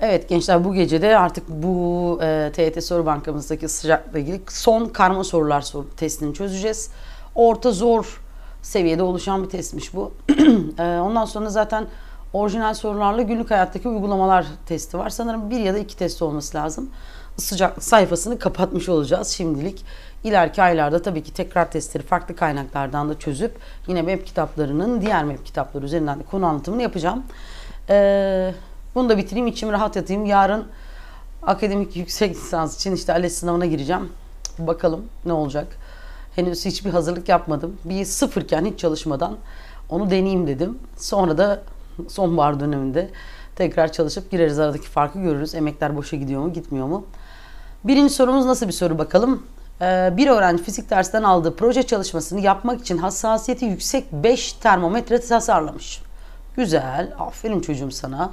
Evet gençler bu gece de artık bu e, TYT Soru Bankamızdaki sıcakla ilgili son karma sorular soru testini çözeceğiz. Orta zor seviyede oluşan bir testmiş bu. e, ondan sonra zaten orijinal sorularla günlük hayattaki uygulamalar testi var. Sanırım bir ya da iki test olması lazım. Sıcak sayfasını kapatmış olacağız şimdilik. İleriki aylarda tabii ki tekrar testleri farklı kaynaklardan da çözüp yine web kitaplarının diğer web kitapları üzerinden de konu anlatımını yapacağım. Ee, bunu da bitireyim içim rahat yatayım. Yarın akademik yüksek lisans için işte ALES sınavına gireceğim. Bakalım ne olacak. Henüz hiçbir hazırlık yapmadım. Bir sıfırken hiç çalışmadan onu deneyeyim dedim. Sonra da sonbahar döneminde tekrar çalışıp gireriz aradaki farkı görürüz. Emekler boşa gidiyor mu gitmiyor mu? Birinci sorumuz nasıl bir soru bakalım. Ee, bir öğrenci fizik dersinden aldığı proje çalışmasını yapmak için hassasiyeti yüksek 5 termometre tasarlamış. Güzel, aferin çocuğum sana.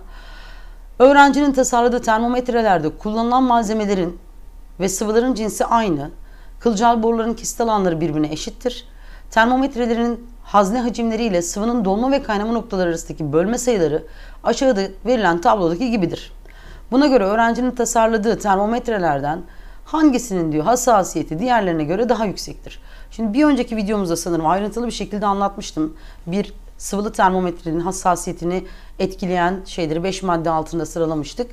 Öğrencinin tasarladığı termometrelerde kullanılan malzemelerin ve sıvıların cinsi aynı. Kılcal boruların kesit alanları birbirine eşittir. Termometrelerin hazne hacimleriyle sıvının dolma ve kaynama noktaları arasındaki bölme sayıları aşağıda verilen tablodaki gibidir. Buna göre öğrencinin tasarladığı termometrelerden hangisinin diyor hassasiyeti diğerlerine göre daha yüksektir. Şimdi bir önceki videomuzda sanırım ayrıntılı bir şekilde anlatmıştım. Bir sıvılı termometrenin hassasiyetini etkileyen şeyleri 5 madde altında sıralamıştık.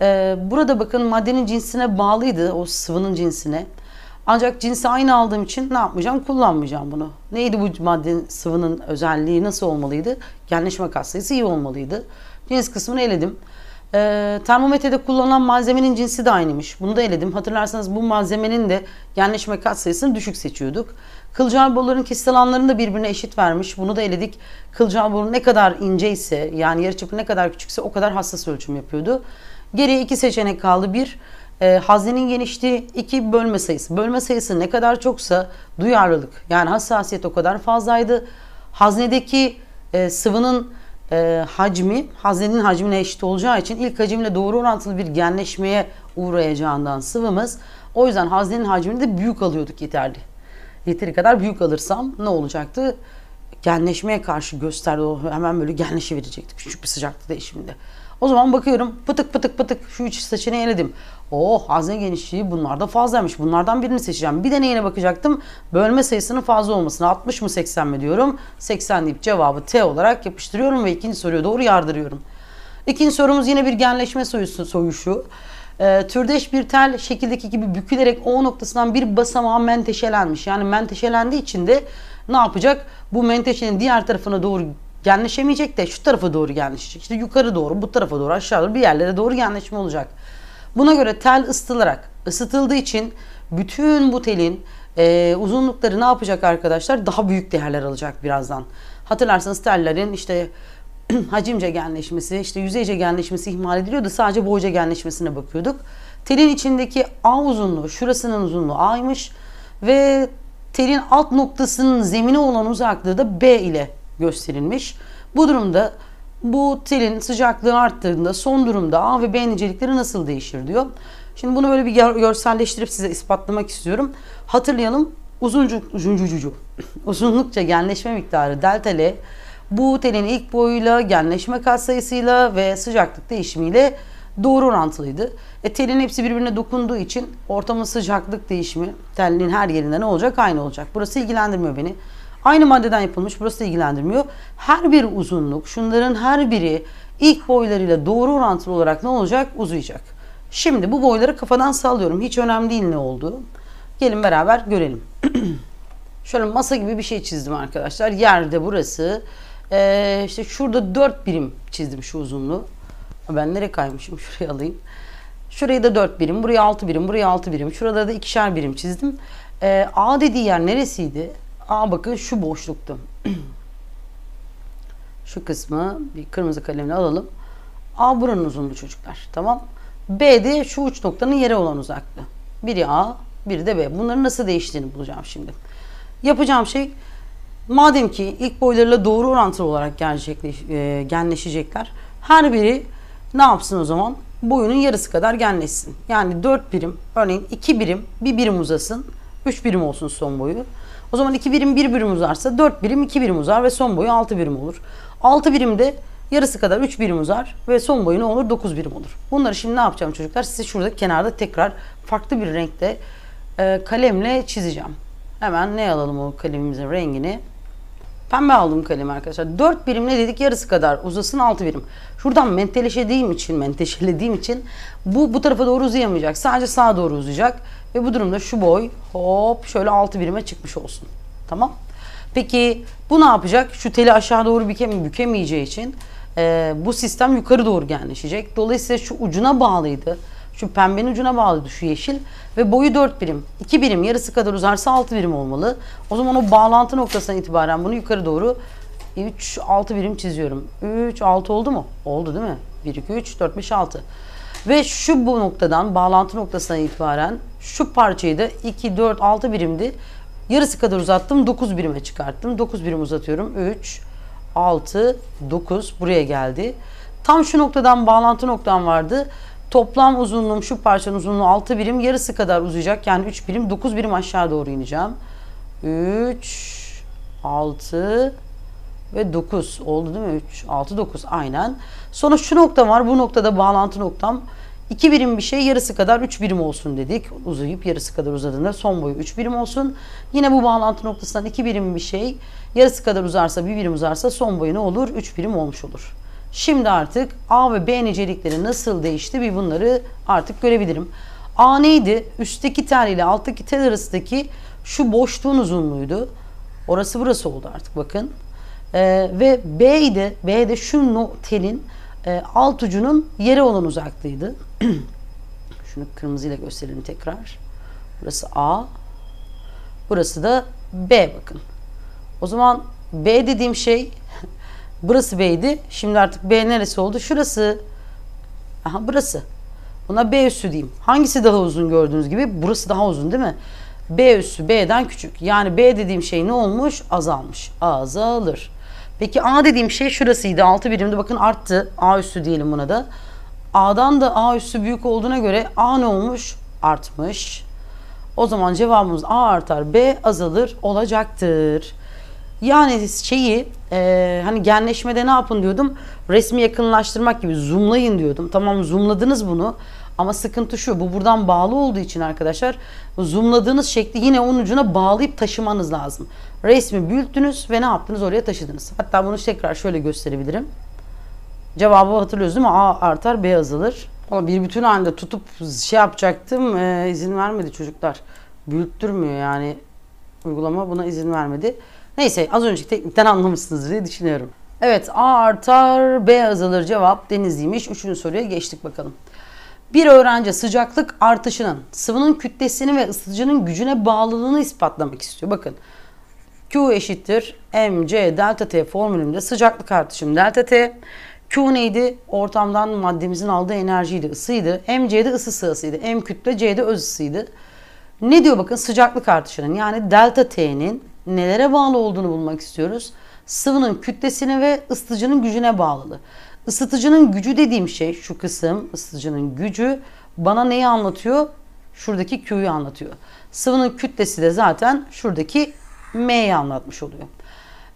Ee, burada bakın maddenin cinsine bağlıydı o sıvının cinsine. Ancak cinsi aynı aldığım için ne yapmayacağım? Kullanmayacağım bunu. Neydi bu maddenin sıvının özelliği? Nasıl olmalıydı? Genleşme katsayısı iyi olmalıydı. Cins kısmını eledim. E, termometrede kullanılan malzemenin cinsi de aynıymış. Bunu da eledim. Hatırlarsanız bu malzemenin de kat katsayısını düşük seçiyorduk. Kılcal boruların kesit alanlarını da birbirine eşit vermiş. Bunu da eledik. Kılcal boru ne kadar ince ise yani yarıçapı ne kadar küçükse o kadar hassas ölçüm yapıyordu. Geriye iki seçenek kaldı. Bir, e, haznenin genişliği, iki bölme sayısı. Bölme sayısı ne kadar çoksa duyarlılık yani hassasiyet o kadar fazlaydı. Haznedeki e, sıvının e, hacmi haznenin hacmine eşit olacağı için ilk hacimle doğru orantılı bir genleşmeye uğrayacağından sıvımız o yüzden haznenin hacmini de büyük alıyorduk yeterli. Yeteri kadar büyük alırsam ne olacaktı? Genleşmeye karşı gösterdi. Hemen böyle genleşi verecekti küçük bir sıcaklık değişiminde. O zaman bakıyorum pıtık pıtık pıtık şu üç seçeneği eledim. Oh hazne genişliği bunlarda fazlaymış. Bunlardan birini seçeceğim. Bir de neyine bakacaktım? Bölme sayısının fazla olmasına 60 mı 80 mi diyorum. 80 deyip cevabı T olarak yapıştırıyorum ve ikinci soruya doğru yardırıyorum. İkinci sorumuz yine bir genleşme soyusu, soyuşu. E, türdeş bir tel şekildeki gibi bükülerek O noktasından bir basamağa menteşelenmiş. Yani menteşelendiği için de ne yapacak? Bu menteşenin diğer tarafına doğru genleşemeyecek de şu tarafa doğru genleşecek. İşte yukarı doğru, bu tarafa doğru, aşağı doğru bir yerlere doğru genleşme olacak. Buna göre tel ısıtılarak ısıtıldığı için bütün bu telin e, uzunlukları ne yapacak arkadaşlar? Daha büyük değerler alacak birazdan. Hatırlarsanız tellerin işte hacimce cegenleşmesi, işte yüzeyce cegenleşmesi ihmal ediliyordu. Sadece boy cegenleşmesine bakıyorduk. Telin içindeki A uzunluğu, şurasının uzunluğu A'ymış ve telin alt noktasının zemine olan uzaklığı da B ile gösterilmiş. Bu durumda bu telin sıcaklığı arttığında son durumda A ve B nicelikleri nasıl değişir diyor. Şimdi bunu böyle bir görselleştirip size ispatlamak istiyorum. Hatırlayalım uzuncu, uzuncu, uzunlukça genleşme miktarı delta L bu telin ilk boyuyla genleşme katsayısıyla ve sıcaklık değişimiyle doğru orantılıydı. E, telin hepsi birbirine dokunduğu için ortamın sıcaklık değişimi telinin her yerinde ne olacak? Aynı olacak. Burası ilgilendirmiyor beni. Aynı maddeden yapılmış. Burası da ilgilendirmiyor. Her bir uzunluk, şunların her biri ilk boylarıyla doğru orantılı olarak ne olacak? Uzayacak. Şimdi bu boyları kafadan sallıyorum. Hiç önemli değil ne oldu. Gelin beraber görelim. Şöyle masa gibi bir şey çizdim arkadaşlar. Yerde burası. Ee, işte şurada 4 birim çizdim şu uzunluğu. Ben nereye kaymışım? Şuraya alayım. Şurayı da 4 birim, buraya 6 birim, buraya 6 birim. Şurada da ikişer birim çizdim. Ee, A dediği yer neresiydi? Aa bakın şu boşluktu. şu kısmı bir kırmızı kalemle alalım. A buranın uzunluğu çocuklar. Tamam. B de şu uç noktanın yere olan uzaklığı. Biri A, biri de B. Bunların nasıl değiştiğini bulacağım şimdi. Yapacağım şey madem ki ilk boylarıyla doğru orantılı olarak genleşecekler, e, genleşecekler. Her biri ne yapsın o zaman? Boyunun yarısı kadar genleşsin. Yani 4 birim, örneğin 2 birim, 1 birim uzasın, 3 birim olsun son boyu. O zaman 2 birim 1 birim uzarsa 4 birim 2 birim uzar ve son boyu 6 birim olur. 6 birimde yarısı kadar 3 birim uzar ve son boyu ne olur? 9 birim olur. Bunları şimdi ne yapacağım çocuklar? Size şurada kenarda tekrar farklı bir renkte e, kalemle çizeceğim. Hemen ne alalım o kalemimizin rengini? Pembe aldım kalemi arkadaşlar. 4 birim ne dedik? Yarısı kadar uzasın 6 birim. Şuradan menteleşediğim için, menteşelediğim için bu bu tarafa doğru uzayamayacak. Sadece sağa doğru uzayacak. Ve bu durumda şu boy hop şöyle 6 birime çıkmış olsun. Tamam. Peki bu ne yapacak? Şu teli aşağı doğru büke, bükemeyeceği için e, bu sistem yukarı doğru genleşecek. Dolayısıyla şu ucuna bağlıydı. Şu pembenin ucuna bağlıydı şu yeşil. Ve boyu 4 birim. 2 birim yarısı kadar uzarsa 6 birim olmalı. O zaman o bağlantı noktasından itibaren bunu yukarı doğru 3, e, 6 birim çiziyorum. 3, 6 oldu mu? Oldu değil mi? 1, 2, 3, 4, 5, 6. Ve şu bu noktadan bağlantı noktasından itibaren şu parçayı da 2, 4, 6 birimdi. Yarısı kadar uzattım. 9 birime çıkarttım. 9 birim uzatıyorum. 3, 6, 9 buraya geldi. Tam şu noktadan bağlantı noktam vardı. Toplam uzunluğum şu parçanın uzunluğu 6 birim. Yarısı kadar uzayacak. Yani 3 birim 9 birim aşağı doğru ineceğim. 3, 6, ve 9 oldu değil mi? 3, 6, 9 aynen. Sonra şu nokta var. Bu noktada bağlantı noktam 2 birim bir şey yarısı kadar 3 birim olsun dedik. Uzayıp yarısı kadar uzadığında son boyu 3 birim olsun. Yine bu bağlantı noktasından 2 birim bir şey yarısı kadar uzarsa 1 birim uzarsa son boyu ne olur? 3 birim olmuş olur. Şimdi artık A ve B nicelikleri nasıl değişti bir bunları artık görebilirim. A neydi? Üstteki tel ile alttaki tel arasındaki şu boşluğun uzunluğuydu. Orası burası oldu artık bakın. E, ve B'de, B'de şu no, telin e, alt ucunun yere olan uzaklığıydı. Şunu kırmızıyla gösterelim tekrar. Burası A. Burası da B bakın. O zaman B dediğim şey burası B'ydi. Şimdi artık B neresi oldu? Şurası. Aha burası. Buna B üssü diyeyim. Hangisi daha uzun gördüğünüz gibi? Burası daha uzun değil mi? B üssü B'den küçük. Yani B dediğim şey ne olmuş? Azalmış. Azalır. Peki A dediğim şey şurasıydı. 6 birimde bakın arttı. A üssü diyelim buna da. A'dan da A üssü büyük olduğuna göre A ne olmuş? Artmış. O zaman cevabımız A artar B azalır olacaktır. Yani şeyi e, hani genleşmede ne yapın diyordum. Resmi yakınlaştırmak gibi zoomlayın diyordum. Tamam zoomladınız bunu. Ama sıkıntı şu bu buradan bağlı olduğu için arkadaşlar zoomladığınız şekli yine onun ucuna bağlayıp taşımanız lazım. Resmi büyüttünüz ve ne yaptınız oraya taşıdınız. Hatta bunu tekrar şöyle gösterebilirim. Cevabı hatırlıyoruz değil mi? A artar B azalır. Ama bir bütün halinde tutup şey yapacaktım e, izin vermedi çocuklar. Büyüttürmüyor yani uygulama buna izin vermedi. Neyse az önceki teknikten anlamışsınız diye düşünüyorum. Evet A artar B azalır cevap Denizli'ymiş. Üçüncü soruya geçtik bakalım. Bir öğrenci sıcaklık artışının, sıvının kütlesini ve ısıtıcının gücüne bağlılığını ispatlamak istiyor. Bakın Q eşittir mc delta t formülünde sıcaklık artışım delta t. Q neydi? Ortamdan maddemizin aldığı enerjiydi, ısıydı. mc de ısı sığasıydı. M kütle c de öz ısıydı. Ne diyor bakın sıcaklık artışının yani delta t'nin nelere bağlı olduğunu bulmak istiyoruz. Sıvının kütlesine ve ısıtıcının gücüne bağlılığı. Isıtıcının gücü dediğim şey şu kısım ısıtıcının gücü bana neyi anlatıyor? Şuradaki Q'yu anlatıyor. Sıvının kütlesi de zaten şuradaki M'yi anlatmış oluyor.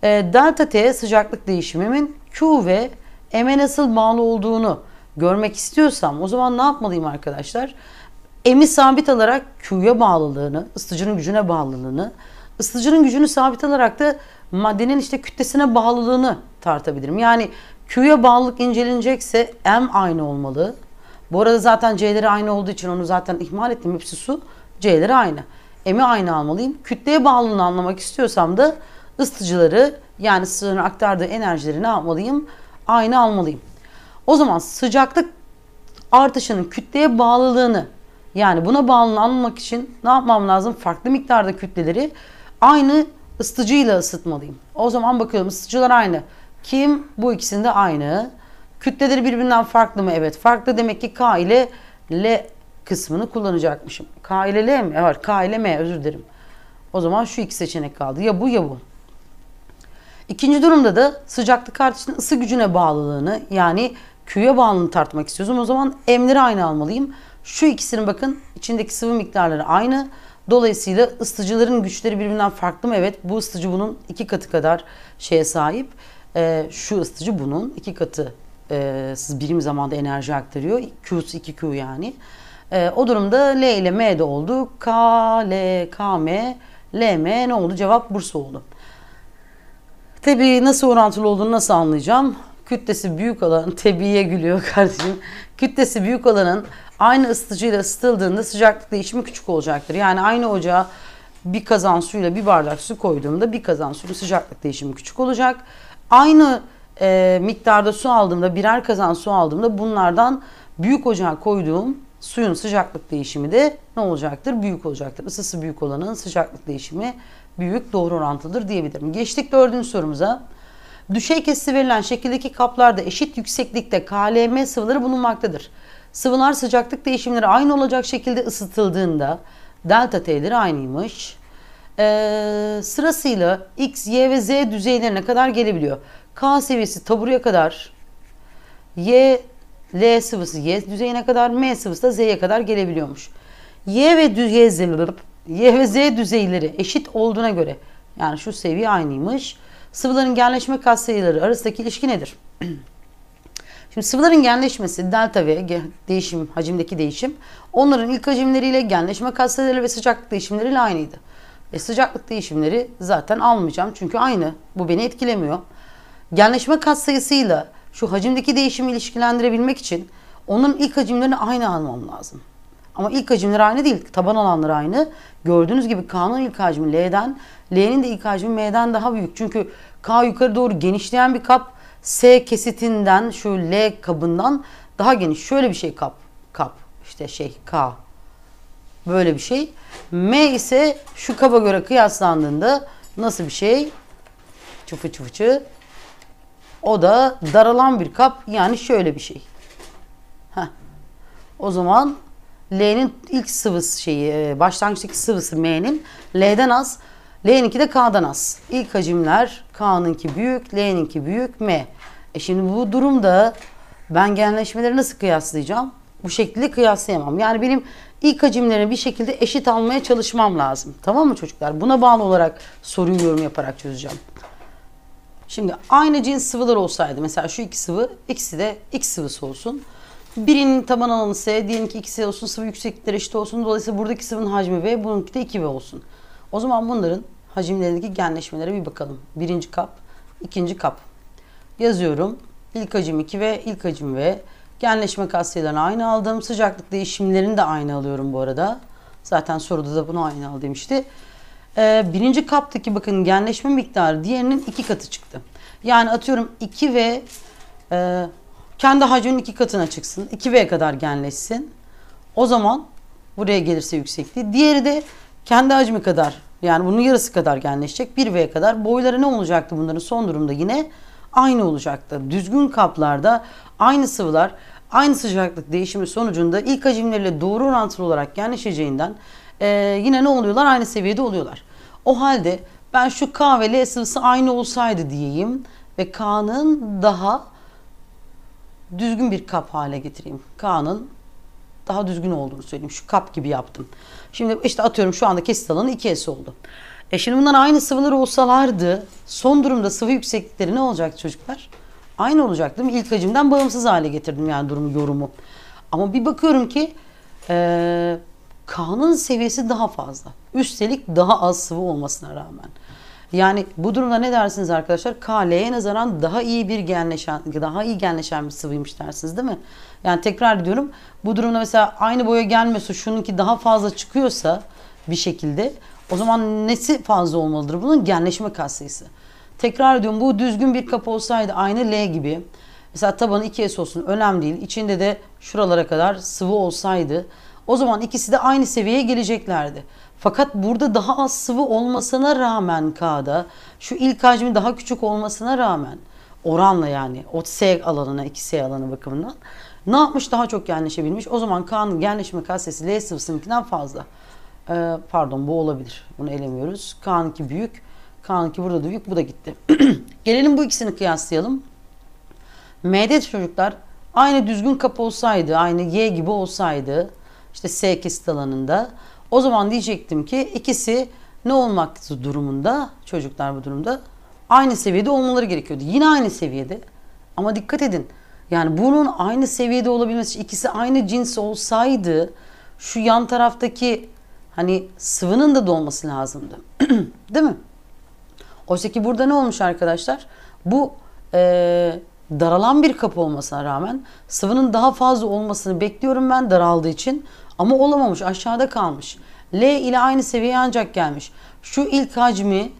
E, delta T sıcaklık değişimimin Q ve M'e nasıl bağlı olduğunu görmek istiyorsam o zaman ne yapmalıyım arkadaşlar? M'i sabit alarak Q'ya bağlılığını, ısıtıcının gücüne bağlılığını, ısıtıcının gücünü sabit alarak da maddenin işte kütlesine bağlılığını tartabilirim. Yani Q'ya bağlılık incelenecekse M aynı olmalı. Bu arada zaten C'leri aynı olduğu için onu zaten ihmal ettim. Hepsi su. C'leri aynı. M'i aynı almalıyım. Kütleye bağlılığını anlamak istiyorsam da ısıtıcıları yani sıvının aktardığı enerjileri ne yapmalıyım? Aynı almalıyım. O zaman sıcaklık artışının kütleye bağlılığını yani buna bağlılığını anlamak için ne yapmam lazım? Farklı miktarda kütleleri aynı ısıtıcıyla ısıtmalıyım. O zaman bakıyorum ısıtıcılar aynı. Kim? Bu ikisinde aynı. Kütleleri birbirinden farklı mı? Evet farklı. Demek ki K ile L kısmını kullanacakmışım. K ile L mi? Evet K ile M özür dilerim. O zaman şu iki seçenek kaldı. Ya bu ya bu. İkinci durumda da sıcaklık artışının ısı gücüne bağlılığını yani Q'ya bağlılığını tartmak istiyorum. o zaman M'leri aynı almalıyım. Şu ikisinin bakın içindeki sıvı miktarları aynı. Dolayısıyla ısıtıcıların güçleri birbirinden farklı mı? Evet bu ısıtıcı bunun iki katı kadar şeye sahip. E, şu ısıtıcı bunun iki katı e, siz birim zamanda enerji aktarıyor. Q'su 2Q yani. E, o durumda L ile M de oldu. K, L, K, M, L, M ne oldu? Cevap Bursa oldu. Tabi nasıl orantılı olduğunu nasıl anlayacağım? Kütlesi büyük olan, tebiye gülüyor kardeşim. Kütlesi büyük olanın aynı ısıtıcıyla ısıtıldığında sıcaklık değişimi küçük olacaktır. Yani aynı ocağa bir kazan suyla bir bardak su koyduğumda bir kazan suyun sıcaklık değişimi küçük olacak. Aynı e, miktarda su aldığımda, birer kazan su aldığımda bunlardan büyük ocağa koyduğum suyun sıcaklık değişimi de ne olacaktır? Büyük olacaktır. Isısı büyük olanın sıcaklık değişimi büyük doğru orantılıdır diyebilirim. Geçtik dördüncü sorumuza. Düşey kesisi verilen şekildeki kaplarda eşit yükseklikte KLM sıvıları bulunmaktadır. Sıvılar sıcaklık değişimleri aynı olacak şekilde ısıtıldığında delta T'leri aynıymış e, sırasıyla X, Y ve Z düzeylerine kadar gelebiliyor. K seviyesi taburuya kadar, Y, L sıvısı Y düzeyine kadar, M sıvısı da Z'ye kadar gelebiliyormuş. Y ve düzeyleri, Y ve Z düzeyleri eşit olduğuna göre, yani şu seviye aynıymış. Sıvıların genleşme katsayıları arasındaki ilişki nedir? Şimdi sıvıların genleşmesi delta V değişim, hacimdeki değişim onların ilk hacimleriyle genleşme katsayıları ve sıcaklık değişimleriyle aynıydı. E, sıcaklık değişimleri zaten almayacağım çünkü aynı. Bu beni etkilemiyor. Genleşme katsayısıyla şu hacimdeki değişimi ilişkilendirebilmek için onun ilk hacimlerini aynı almam lazım. Ama ilk hacimleri aynı değil. Taban alanları aynı. Gördüğünüz gibi K'nın ilk hacmi L'den, L'nin de ilk hacmi M'den daha büyük. Çünkü K yukarı doğru genişleyen bir kap. S kesitinden şu L kabından daha geniş. Şöyle bir şey kap. Kap. işte şey K böyle bir şey. M ise şu kaba göre kıyaslandığında nasıl bir şey? Çıfı çıfıçı. O da daralan bir kap yani şöyle bir şey. Heh. O zaman L'nin ilk sıvısı şeyi, e, başlangıçtaki sıvısı M'nin L'den az, L'ninki de K'dan az. İlk hacimler K'nınki büyük, L'ninki büyük, M. E şimdi bu durumda ben genleşmeleri nasıl kıyaslayacağım? Bu şekilde kıyaslayamam. Yani benim ilk hacimlerini bir şekilde eşit almaya çalışmam lazım. Tamam mı çocuklar? Buna bağlı olarak soruyu yorum yaparak çözeceğim. Şimdi aynı cins sıvılar olsaydı mesela şu iki sıvı ikisi de x sıvısı olsun. Birinin taban alanı S, diğerinki ikisi olsun, sıvı yükseklikleri eşit olsun. Dolayısıyla buradaki sıvının hacmi V, bununki de 2V olsun. O zaman bunların hacimlerindeki genleşmelere bir bakalım. Birinci kap, ikinci kap. Yazıyorum. İlk hacim 2V, ilk hacim V. Genleşme kastiyelerine aynı aldım. Sıcaklık değişimlerini de aynı alıyorum bu arada. Zaten soruda da bunu aynı al demişti. Ee, birinci kaptaki bakın genleşme miktarı diğerinin iki katı çıktı. Yani atıyorum 2 ve e, kendi hacmin iki katına çıksın. 2 v'e kadar genleşsin. O zaman buraya gelirse yüksekliği. Diğeri de kendi hacmi kadar yani bunun yarısı kadar genleşecek. 1 v'e kadar boyları ne olacaktı bunların son durumda yine? aynı olacaktı. Düzgün kaplarda aynı sıvılar aynı sıcaklık değişimi sonucunda ilk hacimleriyle doğru orantılı olarak genleşeceğinden e, yine ne oluyorlar? Aynı seviyede oluyorlar. O halde ben şu K ve L sıvısı aynı olsaydı diyeyim ve K'nın daha düzgün bir kap hale getireyim. K'nın daha düzgün olduğunu söyleyeyim. Şu kap gibi yaptım. Şimdi işte atıyorum şu anda kesit alanı 2S oldu. E şimdi bunlar aynı sıvılar olsalardı son durumda sıvı yükseklikleri ne olacak çocuklar? Aynı olacak değil mi? İlk hacimden bağımsız hale getirdim yani durumu, yorumu. Ama bir bakıyorum ki e, K'nın seviyesi daha fazla. Üstelik daha az sıvı olmasına rağmen. Yani bu durumda ne dersiniz arkadaşlar? KL'ye nazaran daha iyi bir genleşen, daha iyi genleşen bir sıvıymış dersiniz değil mi? Yani tekrar diyorum. Bu durumda mesela aynı boya gelmiyorsa şununki daha fazla çıkıyorsa bir şekilde o zaman nesi fazla olmalıdır? Bunun genleşme katsayısı. Tekrar ediyorum bu düzgün bir kapı olsaydı aynı L gibi. Mesela tabanı ikiye es olsun önemli değil. İçinde de şuralara kadar sıvı olsaydı o zaman ikisi de aynı seviyeye geleceklerdi. Fakat burada daha az sıvı olmasına rağmen K'da şu ilk hacmi daha küçük olmasına rağmen oranla yani o S alanına 2S alanı bakımından ne yapmış daha çok genleşebilmiş. O zaman K'nın genleşme katsayısı L sıvısınınkinden fazla. Ee, pardon bu olabilir. Bunu elemiyoruz. Kaan'ınki büyük. Kaan'ınki burada da büyük. Bu da gitti. Gelelim bu ikisini kıyaslayalım. M'de çocuklar aynı düzgün kapı olsaydı, aynı Y gibi olsaydı işte S kesit alanında o zaman diyecektim ki ikisi ne olmak durumunda çocuklar bu durumda aynı seviyede olmaları gerekiyordu. Yine aynı seviyede ama dikkat edin yani bunun aynı seviyede olabilmesi ikisi aynı cins olsaydı şu yan taraftaki Hani sıvının da dolması lazımdı. Değil mi? Oysa ki burada ne olmuş arkadaşlar? Bu e, daralan bir kapı olmasına rağmen sıvının daha fazla olmasını bekliyorum ben daraldığı için. Ama olamamış aşağıda kalmış. L ile aynı seviyeye ancak gelmiş. Şu ilk hacmi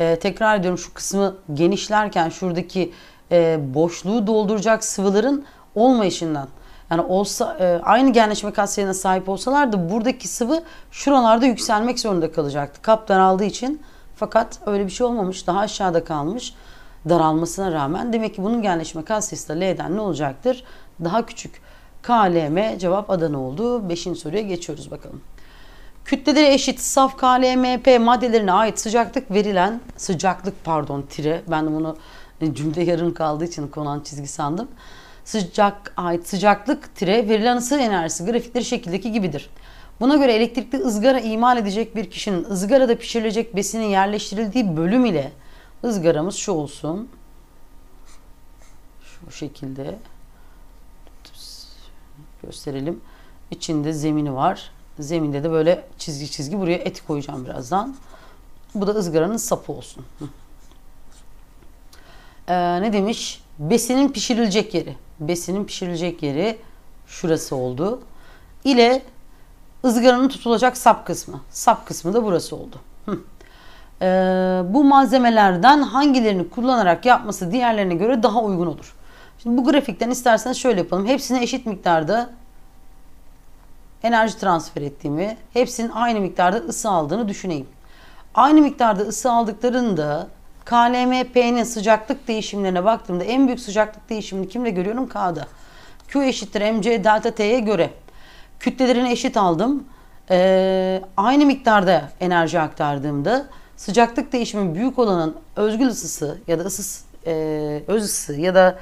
e, tekrar ediyorum şu kısmı genişlerken şuradaki e, boşluğu dolduracak sıvıların olmayışından yani olsa e, aynı genleşme katsayına sahip olsalardı buradaki sıvı şuralarda yükselmek zorunda kalacaktı. Kap daraldığı için fakat öyle bir şey olmamış. Daha aşağıda kalmış daralmasına rağmen. Demek ki bunun genleşme katsayısı da L'den ne olacaktır? Daha küçük. KLM cevap adanı oldu. Beşinci soruya geçiyoruz bakalım. Kütleleri eşit saf KLMP maddelerine ait sıcaklık verilen sıcaklık pardon tire ben bunu e, cümle yarım kaldığı için konan çizgi sandım sıcak ait sıcaklık tire verilen ısı enerjisi grafikleri şekildeki gibidir. Buna göre elektrikli ızgara imal edecek bir kişinin ızgarada pişirilecek besinin yerleştirildiği bölüm ile ızgaramız şu olsun. Şu şekilde gösterelim. İçinde zemini var. Zeminde de böyle çizgi çizgi buraya et koyacağım birazdan. Bu da ızgaranın sapı olsun. Ee, ne demiş? Besinin pişirilecek yeri besinin pişirilecek yeri şurası oldu. İle ızgaranın tutulacak sap kısmı. Sap kısmı da burası oldu. Hı. Ee, bu malzemelerden hangilerini kullanarak yapması diğerlerine göre daha uygun olur. Şimdi bu grafikten isterseniz şöyle yapalım. Hepsine eşit miktarda enerji transfer ettiğimi, hepsinin aynı miktarda ısı aldığını düşüneyim. Aynı miktarda ısı aldıklarında KNMP'nin sıcaklık değişimlerine baktığımda en büyük sıcaklık değişimini kimde görüyorum? K'da. Q eşittir mc delta t'ye göre. Kütlelerini eşit aldım. Ee, aynı miktarda enerji aktardığımda sıcaklık değişimi büyük olanın özgül ısısı ya da ısı e, öz ısısı ya da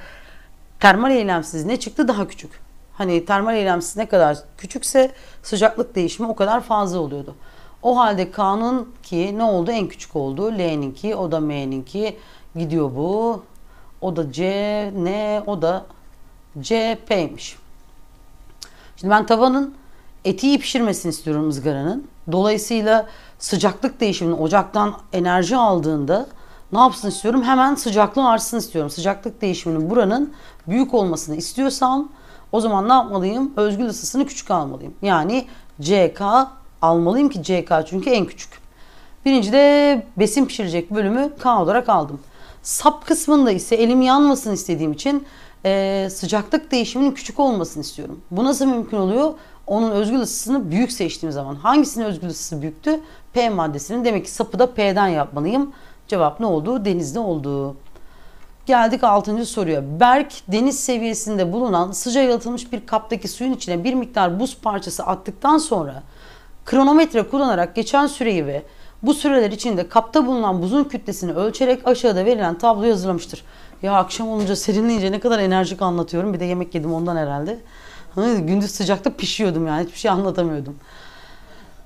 termal eylemsiz ne çıktı daha küçük. Hani termal eylemsiz ne kadar küçükse sıcaklık değişimi o kadar fazla oluyordu. O halde K'nın ki ne oldu? En küçük oldu. L'ninki, o da M'ninki. Gidiyor bu. O da C, ne? O da C, P'ymiş. Şimdi ben tavanın eti iyi pişirmesini istiyorum ızgaranın. Dolayısıyla sıcaklık değişimini ocaktan enerji aldığında ne yapsın istiyorum? Hemen sıcaklığı artsın istiyorum. Sıcaklık değişiminin buranın büyük olmasını istiyorsam o zaman ne yapmalıyım? Özgül ısısını küçük almalıyım. Yani CK almalıyım ki CK çünkü en küçük. Birinci de besin pişirecek bölümü K olarak aldım. Sap kısmında ise elim yanmasın istediğim için e, sıcaklık değişiminin küçük olmasını istiyorum. Bu nasıl mümkün oluyor? Onun özgül ısısını büyük seçtiğim zaman. Hangisinin özgül ısısı büyüktü? P maddesinin. Demek ki sapı da P'den yapmalıyım. Cevap ne oldu? Denizde oldu. Geldik 6. soruya. Berk deniz seviyesinde bulunan sıcağa yalıtılmış bir kaptaki suyun içine bir miktar buz parçası attıktan sonra kronometre kullanarak geçen süreyi ve bu süreler içinde kapta bulunan buzun kütlesini ölçerek aşağıda verilen tablo hazırlamıştır. Ya akşam olunca serinleyince ne kadar enerjik anlatıyorum. Bir de yemek yedim ondan herhalde. Gündüz sıcakta pişiyordum yani hiçbir şey anlatamıyordum.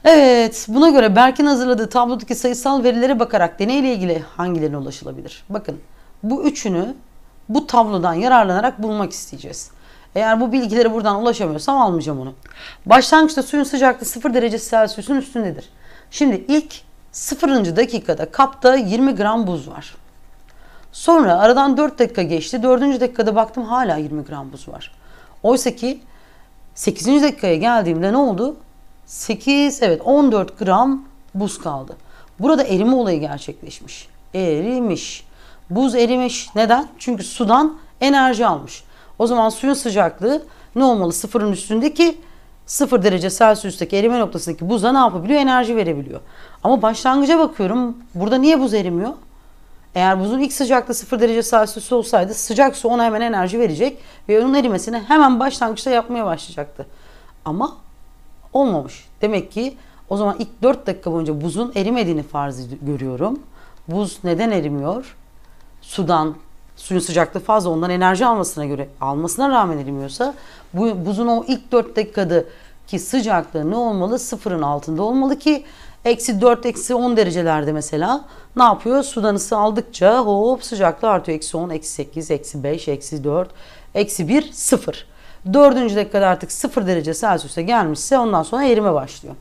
Evet, buna göre Berk'in hazırladığı tablodaki sayısal verilere bakarak deneyle ilgili hangilerine ulaşılabilir? Bakın, bu üçünü bu tablodan yararlanarak bulmak isteyeceğiz. Eğer bu bilgileri buradan ulaşamıyorsam almayacağım onu. Başlangıçta suyun sıcaklığı 0 derece Celsius'un üstündedir. Şimdi ilk 0. dakikada kapta 20 gram buz var. Sonra aradan 4 dakika geçti. 4. dakikada baktım hala 20 gram buz var. Oysa ki 8. dakikaya geldiğimde ne oldu? 8 evet 14 gram buz kaldı. Burada erime olayı gerçekleşmiş. Erimiş. Buz erimiş. Neden? Çünkü sudan enerji almış. O zaman suyun sıcaklığı ne olmalı? Sıfırın üstündeki 0 derece Celsius'taki erime noktasındaki buza ne yapabiliyor? Enerji verebiliyor. Ama başlangıca bakıyorum. Burada niye buz erimiyor? Eğer buzun ilk sıcaklığı 0 derece Celsius olsaydı sıcak su ona hemen enerji verecek ve onun erimesini hemen başlangıçta yapmaya başlayacaktı. Ama olmamış. Demek ki o zaman ilk 4 dakika boyunca buzun erimediğini farz görüyorum. Buz neden erimiyor? Sudan suyun sıcaklığı fazla ondan enerji almasına göre almasına rağmen erimiyorsa bu, buzun o ilk 4 dakikada ki sıcaklığı ne olmalı? Sıfırın altında olmalı ki eksi 4 eksi 10 derecelerde mesela ne yapıyor? Sudan ısı aldıkça hop sıcaklığı artıyor. Eksi 10, eksi 8, eksi 5, eksi 4, eksi 1, sıfır. Dördüncü dakikada artık sıfır derece Celsius'e gelmişse ondan sonra erime başlıyor.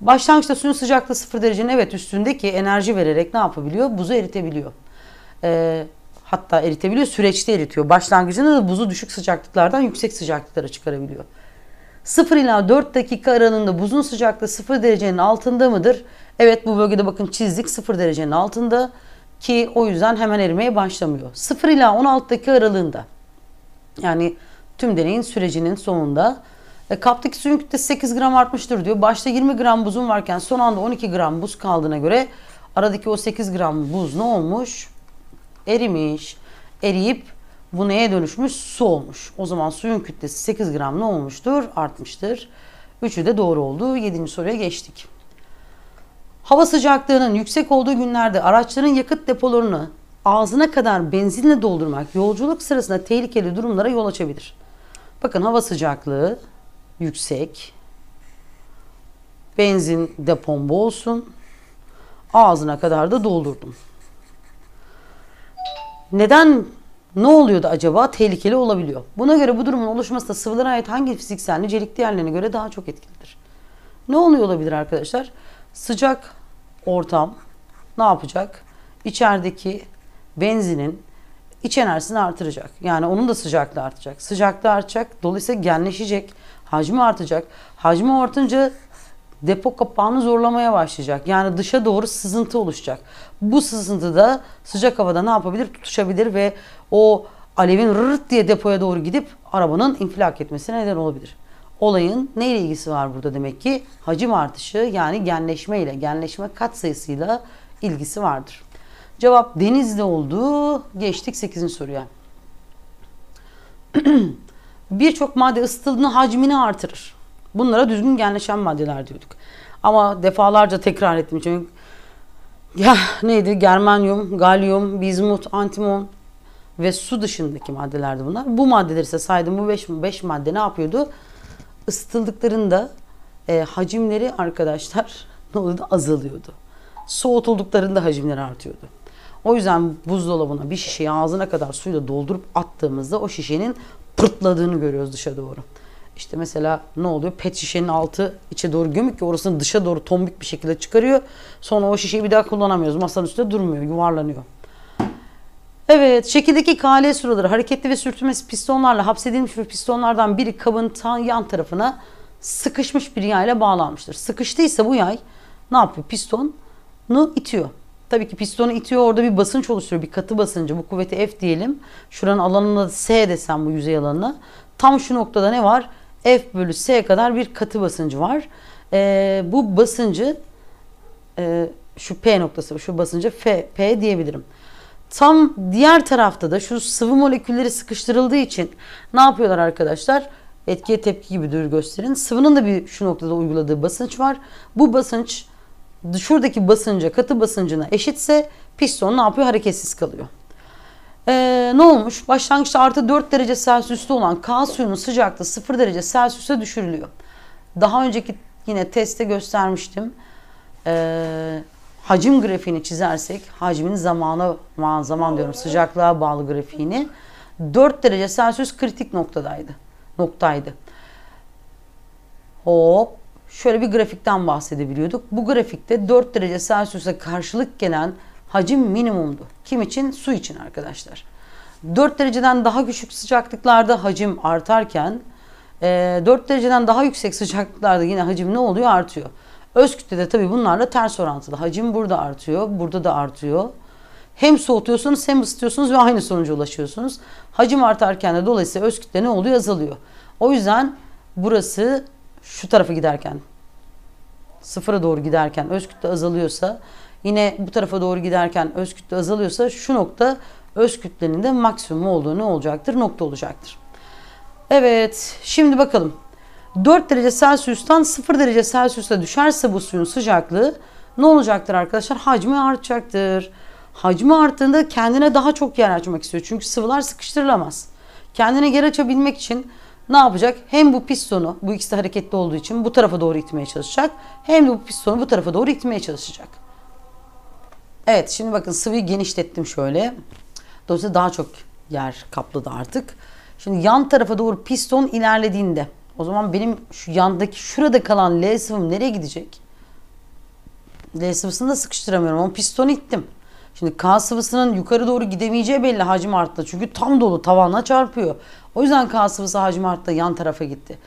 Başlangıçta suyun sıcaklığı sıfır derecenin evet üstündeki enerji vererek ne yapabiliyor? Buzu eritebiliyor. Ee, Hatta eritebiliyor. Süreçte eritiyor. Başlangıcında da buzu düşük sıcaklıklardan yüksek sıcaklıklara çıkarabiliyor. 0 ila 4 dakika aralığında buzun sıcaklığı 0 derecenin altında mıdır? Evet bu bölgede bakın çizdik 0 derecenin altında ki o yüzden hemen erimeye başlamıyor. 0 ila 16 dakika aralığında yani tüm deneyin sürecinin sonunda e, kaptaki suyun kütlesi 8 gram artmıştır diyor. Başta 20 gram buzun varken son anda 12 gram buz kaldığına göre aradaki o 8 gram buz ne olmuş? erimiş. Eriyip bu neye dönüşmüş? Su olmuş. O zaman suyun kütlesi 8 gram ne olmuştur? Artmıştır. Üçü de doğru oldu. Yedinci soruya geçtik. Hava sıcaklığının yüksek olduğu günlerde araçların yakıt depolarını ağzına kadar benzinle doldurmak yolculuk sırasında tehlikeli durumlara yol açabilir. Bakın hava sıcaklığı yüksek. Benzin depom bolsun. Ağzına kadar da doldurdum neden ne oluyor da acaba tehlikeli olabiliyor. Buna göre bu durumun oluşması da sıvılara ait hangi fiziksel nicelik diğerlerine göre daha çok etkilidir. Ne oluyor olabilir arkadaşlar? Sıcak ortam ne yapacak? İçerideki benzinin iç enerjisini artıracak. Yani onun da sıcaklığı artacak. Sıcaklığı artacak. Dolayısıyla genleşecek. Hacmi artacak. Hacmi artınca depo kapağını zorlamaya başlayacak. Yani dışa doğru sızıntı oluşacak. Bu sızıntı da sıcak havada ne yapabilir? Tutuşabilir ve o alevin rırt diye depoya doğru gidip arabanın infilak etmesine neden olabilir. Olayın neyle ilgisi var burada demek ki? Hacim artışı yani genleşme ile, genleşme kat sayısıyla ilgisi vardır. Cevap denizde olduğu Geçtik 8. soruya. Birçok madde ısıtıldığında hacmini artırır. Bunlara düzgün genleşen maddeler diyorduk. Ama defalarca tekrar ettim çünkü ya neydi? Germanyum, galyum, bizmut, antimon ve su dışındaki maddelerdi bunlar. Bu maddeler ise saydım bu 5 5 madde ne yapıyordu? Isıtıldıklarında e, hacimleri arkadaşlar ne oluyordu? Azalıyordu. Soğutulduklarında hacimleri artıyordu. O yüzden buzdolabına bir şişeyi ağzına kadar suyla doldurup attığımızda o şişenin pırtladığını görüyoruz dışa doğru. İşte mesela ne oluyor? Pet şişenin altı içe doğru gömük ki orasını dışa doğru tombik bir şekilde çıkarıyor. Sonra o şişeyi bir daha kullanamıyoruz. Masanın üstünde durmuyor, yuvarlanıyor. Evet, şekildeki KL sıraları hareketli ve sürtünmesi pistonlarla hapsedilmiş bir pistonlardan biri kabın yan tarafına sıkışmış bir yay ile bağlanmıştır. Sıkıştıysa bu yay ne yapıyor? Pistonu itiyor. Tabii ki pistonu itiyor orada bir basınç oluşturuyor. Bir katı basıncı. Bu kuvveti F diyelim. Şuranın alanına S desem bu yüzey alanına. Tam şu noktada ne var? F bölü S kadar bir katı basıncı var. E, bu basıncı e, şu P noktası şu basıncı F, P diyebilirim. Tam diğer tarafta da şu sıvı molekülleri sıkıştırıldığı için ne yapıyorlar arkadaşlar? Etkiye tepki gibi dur gösterin. Sıvının da bir şu noktada uyguladığı basınç var. Bu basınç şuradaki basınca katı basıncına eşitse piston ne yapıyor? Hareketsiz kalıyor. Ee, ne olmuş? Başlangıçta artı 4 derece Celsius'ta olan kan suyunun sıcaklığı 0 derece Celsius'a düşürülüyor. Daha önceki yine testte göstermiştim. E, hacim grafiğini çizersek, hacmin zamana, zaman diyorum sıcaklığa bağlı grafiğini 4 derece Celsius kritik noktadaydı. Noktaydı. Hop şöyle bir grafikten bahsedebiliyorduk. Bu grafikte 4 derece Celsius'a karşılık gelen hacim minimumdu. Kim için? Su için arkadaşlar. 4 dereceden daha küçük sıcaklıklarda hacim artarken 4 e, dereceden daha yüksek sıcaklıklarda yine hacim ne oluyor? Artıyor. Öz kütlede tabii bunlarla ters orantılı. Hacim burada artıyor, burada da artıyor. Hem soğutuyorsunuz hem ısıtıyorsunuz ve aynı sonuca ulaşıyorsunuz. Hacim artarken de dolayısıyla öz kütle ne oluyor? Azalıyor. O yüzden burası şu tarafa giderken sıfıra doğru giderken öz kütle azalıyorsa yine bu tarafa doğru giderken öz kütle azalıyorsa şu nokta öz kütlenin de maksimum olduğu ne olacaktır? Nokta olacaktır. Evet şimdi bakalım. 4 derece Celsius'tan 0 derece Celsius'a düşerse bu suyun sıcaklığı ne olacaktır arkadaşlar? Hacmi artacaktır. Hacmi arttığında kendine daha çok yer açmak istiyor. Çünkü sıvılar sıkıştırılamaz. Kendine yer açabilmek için ne yapacak? Hem bu pistonu, bu ikisi de hareketli olduğu için bu tarafa doğru itmeye çalışacak. Hem de bu pistonu bu tarafa doğru itmeye çalışacak. Evet şimdi bakın sıvıyı genişlettim şöyle. Dolayısıyla daha çok yer kapladı artık. Şimdi yan tarafa doğru piston ilerlediğinde o zaman benim şu yandaki şurada kalan L sıvım nereye gidecek? L sıvısını da sıkıştıramıyorum ama piston ittim. Şimdi K sıvısının yukarı doğru gidemeyeceği belli hacim arttı. Çünkü tam dolu tavana çarpıyor. O yüzden K sıvısı hacim arttı yan tarafa gitti.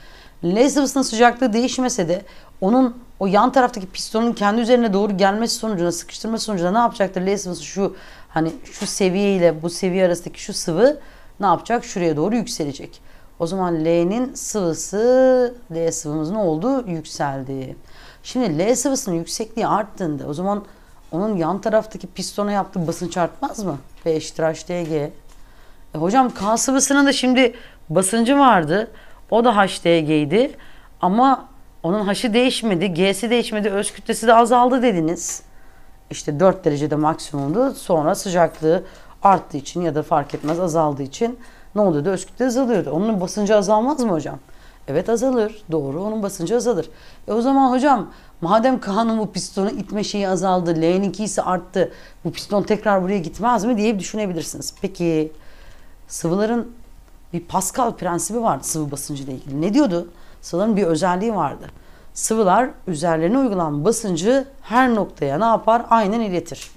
L sıvısının sıcaklığı değişmese de onun o yan taraftaki pistonun kendi üzerine doğru gelmesi sonucunda sıkıştırma sonucunda ne yapacaktır? L sıvısı şu Hani şu seviye ile bu seviye arasındaki şu sıvı ne yapacak? Şuraya doğru yükselecek. O zaman L'nin sıvısı, L sıvımız ne oldu? Yükseldi. Şimdi L sıvısının yüksekliği arttığında o zaman onun yan taraftaki pistona yaptığı basınç artmaz mı? P eşittir HDG. E hocam K sıvısının da şimdi basıncı vardı. O da HDG'ydi. Ama onun H'ı değişmedi, G'si değişmedi, öz kütlesi de azaldı dediniz işte 4 derecede maksimumdu. Sonra sıcaklığı arttığı için ya da fark etmez azaldığı için ne oluyordu? Özkütle azalıyordu. Onun basıncı azalmaz mı hocam? Evet azalır. Doğru onun basıncı azalır. E o zaman hocam madem Kaan'ın bu pistonu itme şeyi azaldı, L'nin ise arttı. Bu piston tekrar buraya gitmez mi diye düşünebilirsiniz. Peki sıvıların bir Pascal prensibi vardı sıvı basıncı ile ilgili. Ne diyordu? Sıvıların bir özelliği vardı. Sıvılar üzerlerine uygulanan basıncı her noktaya ne yapar? Aynen iletir.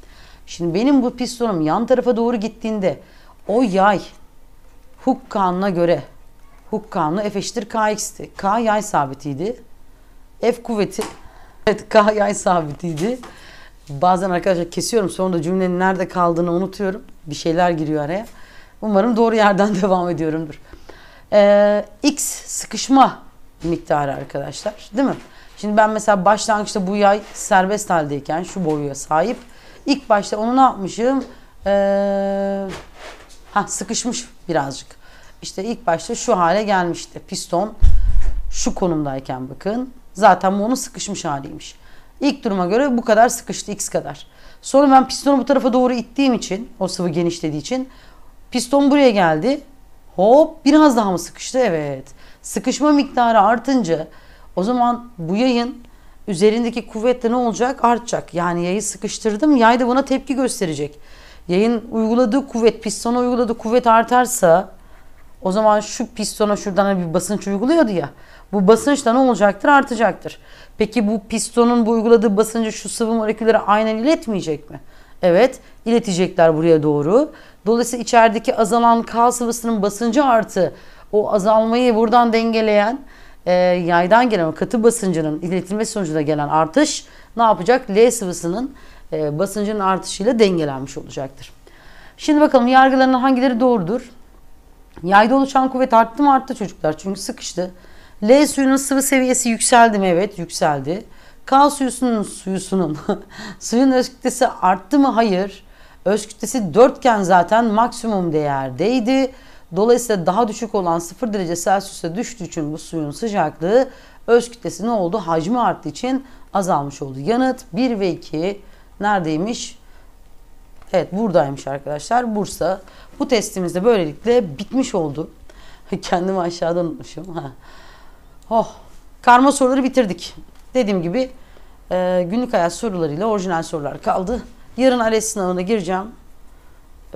Şimdi benim bu pistonum yan tarafa doğru gittiğinde o yay Huk kanuna göre Huk kanunu F eşittir KX'ti. K yay sabitiydi. F kuvveti evet K yay sabitiydi. Bazen arkadaşlar kesiyorum sonra da cümlenin nerede kaldığını unutuyorum. Bir şeyler giriyor araya. Umarım doğru yerden devam ediyorumdur. Ee, X sıkışma miktarı arkadaşlar. Değil mi? Şimdi ben mesela başlangıçta bu yay serbest haldeyken şu boyuya sahip. İlk başta onu ne yapmışım? Ee, ha sıkışmış birazcık. İşte ilk başta şu hale gelmişti. Piston şu konumdayken bakın. Zaten bu onun sıkışmış haliymiş. İlk duruma göre bu kadar sıkıştı x kadar. Sonra ben pistonu bu tarafa doğru ittiğim için o sıvı genişlediği için piston buraya geldi. Hop biraz daha mı sıkıştı? Evet. Sıkışma miktarı artınca o zaman bu yayın üzerindeki kuvvet de ne olacak? Artacak. Yani yayı sıkıştırdım. Yay da buna tepki gösterecek. Yayın uyguladığı kuvvet, pistona uyguladığı kuvvet artarsa o zaman şu pistona şuradan bir basınç uyguluyordu ya. Bu basınç da ne olacaktır? Artacaktır. Peki bu pistonun bu uyguladığı basıncı şu sıvı molekülleri aynen iletmeyecek mi? Evet, iletecekler buraya doğru. Dolayısıyla içerideki azalan kal sıvısının basıncı artı o azalmayı buradan dengeleyen e, yaydan gelen katı basıncının iletilmesi sonucunda gelen artış ne yapacak? L sıvısının e, basıncının artışıyla dengelenmiş olacaktır. Şimdi bakalım yargılarının hangileri doğrudur? Yayda oluşan kuvvet arttı mı arttı çocuklar çünkü sıkıştı. L suyunun sıvı seviyesi yükseldi mi? Evet yükseldi. K suyusunun suyusunun suyun öz kütlesi arttı mı? Hayır. Öz kütlesi dörtgen zaten maksimum değerdeydi. Dolayısıyla daha düşük olan 0 derece Celsius'e düştüğü için bu suyun sıcaklığı öz kütlesi ne oldu? Hacmi arttığı için azalmış oldu. Yanıt 1 ve 2 neredeymiş? Evet buradaymış arkadaşlar Bursa. Bu testimizde böylelikle bitmiş oldu. Kendimi aşağıdan unutmuşum. Oh. Karma soruları bitirdik. Dediğim gibi e, günlük hayat sorularıyla orijinal sorular kaldı. Yarın ALES sınavına gireceğim.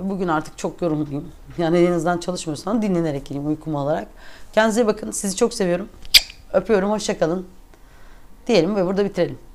Bugün artık çok yorumluyum. Yani elinizden çalışmıyorsan dinlenerek geleyim uykumu alarak. Kendinize bakın. Sizi çok seviyorum. Öpüyorum. Hoşçakalın. Diyelim ve burada bitirelim.